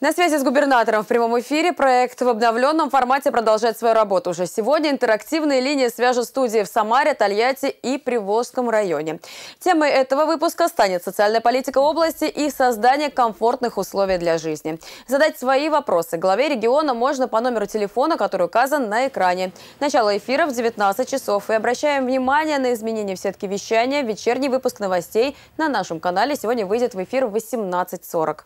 На связи с губернатором в прямом эфире проект в обновленном формате продолжает свою работу. Уже сегодня интерактивные линии свяжут студии в Самаре, Тольятти и Приволжском районе. Темой этого выпуска станет социальная политика области и создание комфортных условий для жизни. Задать свои вопросы главе региона можно по номеру телефона, который указан на экране. Начало эфира в 19 часов. И обращаем внимание на изменения в сетке вещания. Вечерний выпуск новостей на нашем канале сегодня выйдет в эфир в 18.40.